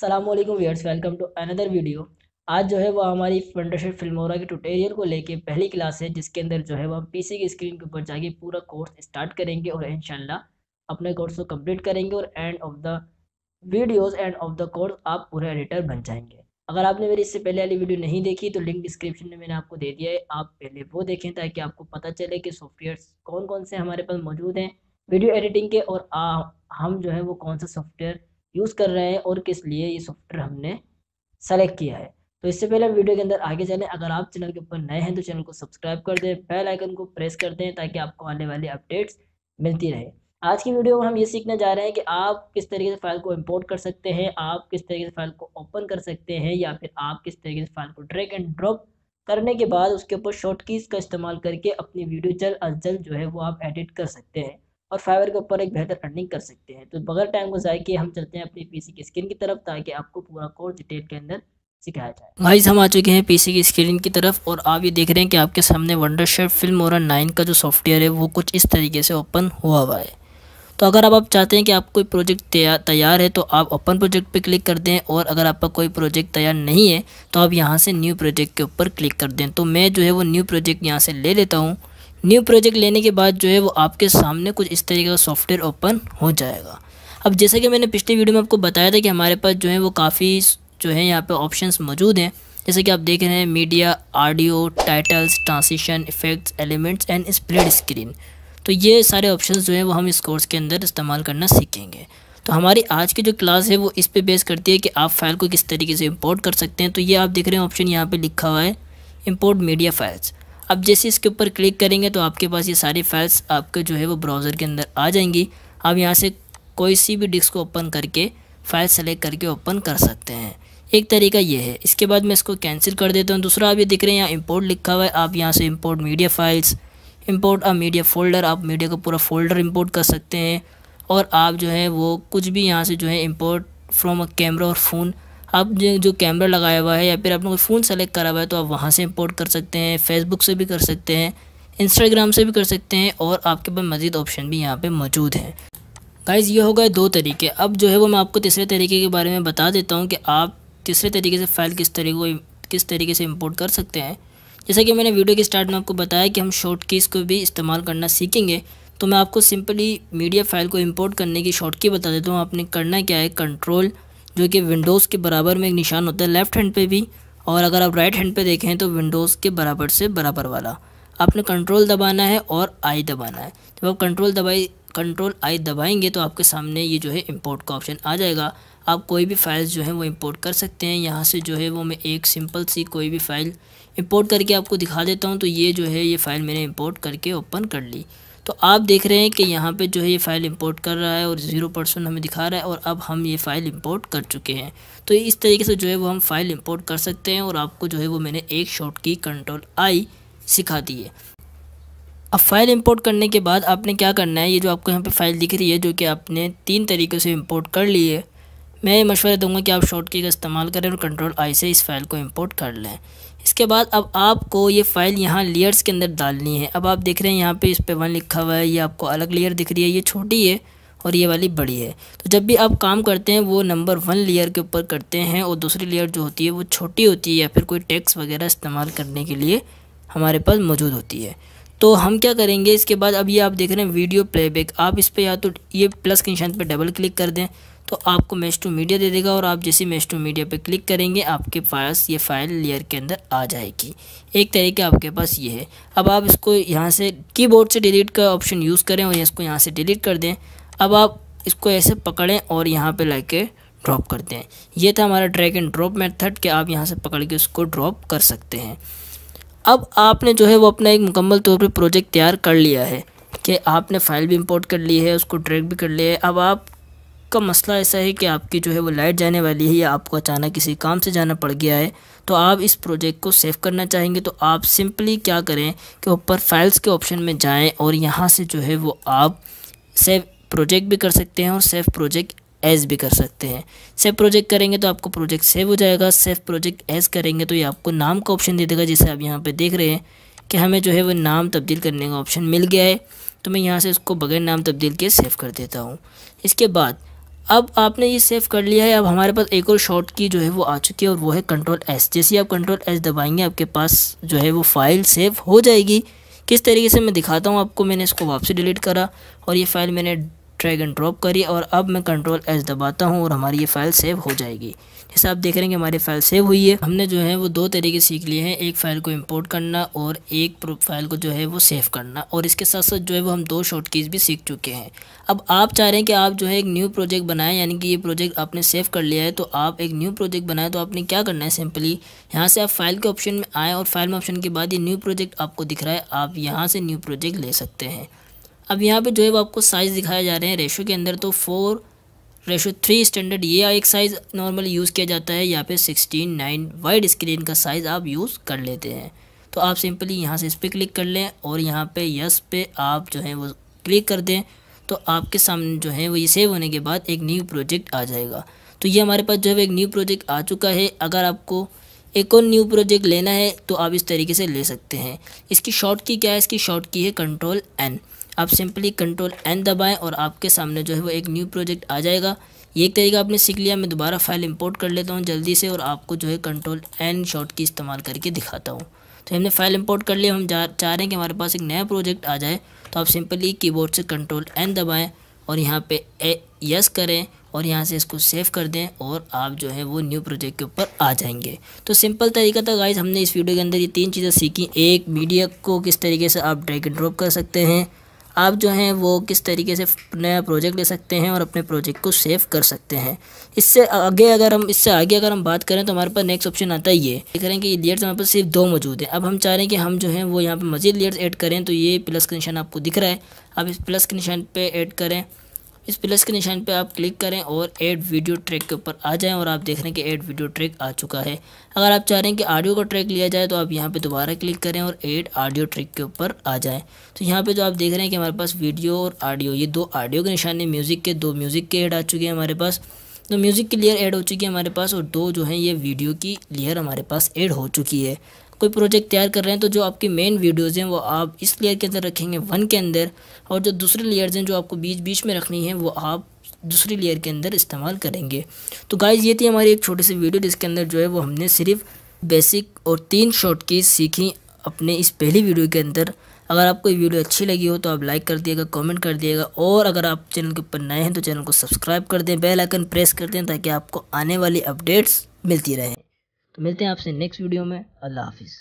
Aslam viewers welcome to another video आज जो है वो हमारी फंडरशिप फिल्मोरा के ट्यूटोरियल को लेके पहली क्लास है जिसके अंदर जो है वो हम पीसी की स्क्रीन के ऊपर जाके पूरा कोर्स स्टार्ट करेंगे और इन अपने कोर्स को कंप्लीट करेंगे और end of the videos end of the course आप पूरा एडिटर बन जाएंगे अगर आपने मेरी इससे पहले वाली वीडियो नहीं देखी तो लिंक डिस्क्रिप्शन में मैंने आपको दे दिया है आप पहले वो देखें ताकि आपको पता चले कि सॉफ्टवेयर कौन कौन से हमारे पास मौजूद हैं वीडियो एडिटिंग के और हम जो है वो कौन सा सॉफ्टवेयर यूज़ कर रहे हैं और किस लिए ये सॉफ्टवेयर हमने सेलेक्ट किया है तो इससे पहले वीडियो के अंदर आगे चलें अगर आप चैनल के ऊपर नए हैं तो चैनल को सब्सक्राइब कर दें बेल आइकन को प्रेस कर दें ताकि आपको आने वाली अपडेट्स मिलती रहे आज की वीडियो में हम ये सीखने जा रहे हैं कि आप किस तरीके से फाइल को इंपोर्ट कर सकते हैं आप किस तरीके से फाइल को ओपन कर सकते हैं या फिर आप किस तरीके से फाइल को ट्रैक एंड ड्रॉप करने के बाद उसके ऊपर शॉर्ट का इस्तेमाल करके अपनी वीडियो जल्द अज जल्द जो है वो आप एडिट कर सकते हैं और फाइवर के ऊपर एक बेहतर अर्निंग कर सकते हैं तो बगैर टाइम को जाए कि हम चलते हैं अपनी पीसी की स्क्रीन की तरफ ताकि आपको पूरा कोर्स डिटेल के अंदर सिखाया जाए गाइस हम आ चुके हैं पीसी की स्क्रीन की तरफ और आप ये देख रहे हैं कि आपके सामने Wondershare Filmora nine का जो सॉफ्टवेयर है वो कुछ इस तरीके से ओपन हुआ हुआ है तो अगर आप, आप चाहते हैं कि आप कोई प्रोजेक्ट तैयार है तो आप ओपन प्रोजेक्ट पे क्लिक कर दें और अगर आपका कोई प्रोजेक्ट तैयार नहीं है तो आप यहाँ से न्यू प्रोजेक्ट के ऊपर क्लिक कर दें तो मैं जो है वो न्यू प्रोजेक्ट यहाँ से ले लेता हूँ न्यू प्रोजेक्ट लेने के बाद जो है वो आपके सामने कुछ इस तरीके का सॉफ्टवेयर ओपन हो जाएगा अब जैसा कि मैंने पिछली वीडियो में आपको बताया था कि हमारे पास जो है वो काफ़ी जो है यहाँ पे ऑप्शंस मौजूद हैं जैसे कि आप देख रहे हैं media audio titles transition effects elements and split screen तो ये सारे ऑप्शंस जो हैं वो हम इस कोर्स के अंदर इस्तेमाल करना सीखेंगे तो हमारी आज की जो क्लास है वो इस पर बेस करती है कि आप फाइल को किस तरीके से इम्पोर्ट कर सकते हैं तो ये आप देख रहे हैं ऑप्शन यहाँ पर लिखा हुआ है इम्पोर्ट मीडिया फाइल्स अब जैसे इसके ऊपर क्लिक करेंगे तो आपके पास ये सारी फाइल्स आपके जो है वो ब्राउज़र के अंदर आ जाएंगी आप यहाँ से कोई सी भी डिस्क को ओपन करके फाइल सेलेक्ट करके ओपन कर सकते हैं एक तरीका ये है इसके बाद मैं इसको कैंसिल कर देता हूँ दूसरा आप ये दिख रहे हैं यहाँ इम्पोर्ट लिखा हुआ है आप यहाँ से import media files import uh media folder आप मीडिया का पूरा फोल्डर इम्पोर्ट कर सकते हैं और आप जो है वो कुछ भी यहाँ से जो है इम्पोर्ट फ्रॉम अ कैमरा और फ़ोन आप जो जो कैमरा लगाया हुआ है या फिर आपने कोई फ़ोन सेलेक्ट करा हुआ है तो आप वहाँ से इंपोर्ट कर सकते हैं फेसबुक से भी कर सकते हैं इंस्टाग्राम से भी कर सकते हैं और आपके पास मज़ीद ऑप्शन भी यहाँ पर मौजूद हैं गाइज़ ये हो गए दो तरीके अब जो है वो मैं आपको तीसरे तरीके के बारे में बता देता हूँ कि आप तीसरे तरीके से फ़ाइल किस तरीके को किस तरीके से इंपोर्ट कर सकते हैं जैसा कि मैंने वीडियो के स्टार्ट में आपको बताया कि हम शॉर्ट कीस को भी इस्तेमाल करना सीखेंगे तो मैं आपको सिंपली मीडिया फाइल को इंपोर्ट करने की शॉर्ट की बता देता हूँ आपने करना क्या है कंट्रोल जो कि विंडोज़ के बराबर में एक निशान होता है लेफ़्ट हैंड पे भी और अगर आप राइट हैंड पे देखें तो विंडोज़ के बराबर से बराबर वाला आपने कंट्रोल दबाना है और आई दबाना है जब आप कंट्रोल दबाई कंट्रोल आई दबाएंगे तो आपके सामने ये जो है इंपोर्ट का ऑप्शन आ जाएगा आप कोई भी फाइल्स जो है वो इंपोर्ट कर सकते हैं यहाँ से जो है वो मैं एक सिंपल सी कोई भी फ़ाइल इंपोर्ट करके आपको दिखा देता हूँ तो ये जो है ये फ़ाइल मैंने इंपोर्ट करके ओपन कर ली तो आप देख रहे हैं कि यहाँ पे जो है ये फ़ाइल इंपोर्ट कर रहा है और ज़ीरो परसेंट हमें दिखा रहा है और अब हम ये फ़ाइल इंपोर्ट कर चुके हैं तो इस तरीके से जो है वो हम फ़ाइल इंपोर्ट कर सकते हैं और आपको जो है वो मैंने एक शॉट की कंट्रोल आई सिखा दी है अब फाइल इंपोर्ट करने के बाद आपने क्या करना है ये जो आपको यहाँ पर फाइल दिख रही है जो कि आपने तीन तरीक़ों से इम्पोर्ट कर ली है मैं ये मशवरा दूंगा कि आप शॉर्ट की का इस्तेमाल करें और कंट्रोल आई से इस फाइल को इंपोर्ट कर लें इसके बाद अब आपको ये फ़ाइल यहाँ लेयर्स के अंदर डालनी है अब आप देख रहे हैं यहाँ पे इस पे वन लिखा हुआ है ये आपको अलग लेयर दिख रही है ये छोटी है और ये वाली बड़ी है तो जब भी आप काम करते हैं वो नंबर वन लेयर के ऊपर करते हैं और दूसरी लेयर जो होती है वो छोटी होती है या फिर कोई टैक्स वगैरह इस्तेमाल करने के लिए हमारे पास मौजूद होती है तो हम क्या करेंगे इसके बाद अब ये आप देख रहे हैं वीडियो प्लेबैक आप इस पर या तो ये प्लस के निशान पर डबल क्लिक कर दें तो आपको मैश टू मीडिया दे देगा और आप जैसे मैश टू मीडिया पर क्लिक करेंगे आपके पास ये फाइल लेयर के अंदर आ जाएगी एक तरीके आपके पास ये है अब आप इसको यहाँ से कीबोर्ड से डिलीट का ऑप्शन यूज़ करें और इसको यहाँ से डिलीट कर दें अब आप इसको ऐसे पकड़ें और यहाँ ला के ड्रॉप करते हैं ये था हमारा ड्रैग एंड ड्रॉप मेथड कि आप यहाँ से पकड़ के उसको ड्रॉप कर सकते हैं अब आपने जो है वो अपना एक मुकम्मल तौर पर प्रोजेक्ट तैयार कर लिया है कि आपने फाइल भी इंपोर्ट कर ली है उसको ड्रैग भी कर लिया है अब आप का मसला ऐसा है कि आपकी जो है वो लाइट जाने वाली है या आपको अचानक किसी काम से जाना पड़ गया है तो आप इस प्रोजेक्ट को सेव करना चाहेंगे तो आप सिंपली क्या करें कि ऊपर फाइल्स के ऑप्शन में जाएं और यहाँ से जो है वो आप सेव प्रोजेक्ट भी कर सकते हैं और सेव प्रोजेक्ट एज भी कर सकते हैं सेव प्रोजेक्ट करेंगे तो आपको प्रोजेक्ट सेव हो जाएगा सेव प्रोजेक्ट एज करेंगे तो ये आपको नाम का ऑप्शन दे देगा जैसे आप यहाँ पर देख रहे हैं कि हमें जो है वो नाम तब्दील करने का ऑप्शन मिल गया है तो मैं यहाँ से इसको बगैर नाम तब्दील किए सेव कर देता हूँ इसके बाद अब आपने ये सेव कर लिया है अब हमारे पास एक और शॉर्ट की जो है वो आ चुकी है और वो है कंट्रोल एस जैसे आप कंट्रोल एस दबाएंगे आपके पास जो है वो फाइल सेव हो जाएगी किस तरीके से मैं दिखाता हूँ आपको मैंने इसको वापसी डिलीट करा और ये फाइल मैंने ड्रैग एंड ड्रॉप करिए और अब मैं कंट्रोल एच दबाता हूँ और हमारी ये फाइल सेव हो जाएगी जैसे आप देख रहे हैं कि हमारी फाइल सेव हुई है हमने जो है वो दो तरीके सीख लिए हैं एक फ़ाइल को इंपोर्ट करना और एक फाइल को जो है वो सेव करना और इसके साथ साथ जो है वो हम दो शॉर्ट कीज़ भी सीख चुके हैं अब आप चाह रहे हैं कि आप जो है एक न्यू प्रोजेक्ट बनाएं यानी कि ये प्रोजेक्ट आपने सेव कर लिया है तो आप एक न्यू प्रोजेक्ट बनाएं तो आपने क्या करना है सिंपली यहाँ से आप फाइल के ऑप्शन में आएँ और फाइल में ऑप्शन के बाद ये न्यू प्रोजेक्ट आपको दिख रहा है आप यहाँ से न्यू प्रोजेक्ट ले सकते हैं अब यहाँ पे जो है वो आपको साइज़ दिखाए जा रहे हैं रेशो के अंदर तो फोर रेशो थ्री स्टैंडर्ड ये एक साइज़ नॉर्मली यूज़ किया जाता है यहाँ पे सिक्सटीन नाइन वाइड स्क्रीन का साइज़ आप यूज़ कर लेते हैं तो आप सिंपली यहाँ से इस पर क्लिक कर लें और यहाँ पे यस पे आप जो है वो क्लिक कर दें तो आपके सामने जो है वो ये सेव होने के बाद एक न्यू प्रोजेक्ट आ जाएगा तो ये हमारे पास जो है एक न्यू प्रोजेक्ट आ चुका है अगर आपको एक और न्यू प्रोजेक्ट लेना है तो आप इस तरीके से ले सकते हैं इसकी शॉर्ट की क्या है इसकी शॉर्ट की है कंट्रोल एन आप सिंपली कंट्रोल एन दबाएं और आपके सामने जो है वो एक न्यू प्रोजेक्ट आ जाएगा ये एक तरीका आपने सीख लिया मैं दोबारा फाइल इंपोर्ट कर लेता हूँ जल्दी से और आपको जो है कंट्रोल एन शॉर्ट की इस्तेमाल करके दिखाता हूँ तो हमने फाइल इंपोर्ट कर लिया हम जा चाह रहे हैं कि हमारे पास एक नया प्रोजेक्ट आ जाए तो आप सिंपली कीबोर्ड से कंट्रोल एन दबाएँ और यहाँ पे यस करें और यहाँ से इसको सेव कर दें और आप जो है वो न्यू प्रोजेक्ट के ऊपर आ जाएंगे तो सिंपल तरीका था गाइज हमने इस वीडियो के अंदर ये तीन चीज़ें सीखी एक मीडिया को किस तरीके से आप ड्रैग एंड ड्रॉप कर सकते हैं आप जो हैं वो किस तरीके से नया प्रोजेक्ट ले सकते हैं और अपने प्रोजेक्ट को सेव कर सकते हैं इससे आगे अगर हम इससे आगे अगर हम बात करें तो हमारे पास नेक्स्ट ऑप्शन आता है ये देख रहे हैं कि लेयर्स हमारे पास सिर्फ दो मौजूद हैं अब हम चाह रहे हैं कि हम जो हैं वो यहाँ पर मज़ीद लेयर्स ऐड करें तो ये प्लस का निशान आपको दिख रहा है आप इस प्लस के निशान पर ऐड करें इस प्लस के निशान पे आप क्लिक करें और एड वीडियो ट्रैक के ऊपर आ जाएं और आप देख रहे हैं कि एड वीडियो ट्रैक आ चुका है अगर आप चाह रहे हैं कि ऑडियो का ट्रैक लिया जाए तो आप यहाँ पे दोबारा क्लिक करें और एड ऑडियो ट्रैक के ऊपर आ जाएं तो यहाँ पे जो आप देख रहे हैं कि हमारे पास वीडियो और ऑडियो ये दो ऑडियो के निशान है म्यूज़िक के दो म्यूज़िक के एड आ चुके हैं हमारे पास तो म्यूज़िक की लेयर ऐड हो चुकी है हमारे पास और दो जो हैं ये वीडियो की लेयर हमारे पास ऐड हो चुकी है कोई प्रोजेक्ट तैयार कर रहे हैं तो जो आपकी मेन वीडियोज़ हैं वो आप इस लेयर के अंदर रखेंगे वन के अंदर और जो दूसरे लेयर्स हैं जो आपको बीच बीच में रखनी है वो आप दूसरी लेयर के अंदर इस्तेमाल करेंगे तो गाइज ये थी हमारी एक छोटी सी वीडियो जिसके अंदर जो है वो हमने सिर्फ बेसिक और तीन शॉर्ट की सीखी अपने इस पहली वीडियो के अंदर अगर आपको ये वीडियो अच्छी लगी हो तो आप लाइक कर दिएगा कमेंट कर दिएगा और अगर आप चैनल के ऊपर नए हैं तो चैनल को सब्सक्राइब कर दें बेल आइकन प्रेस कर दें ताकि आपको आने वाली अपडेट्स मिलती रहें तो मिलते हैं आपसे नेक्स्ट वीडियो में अल्लाह हाफिज़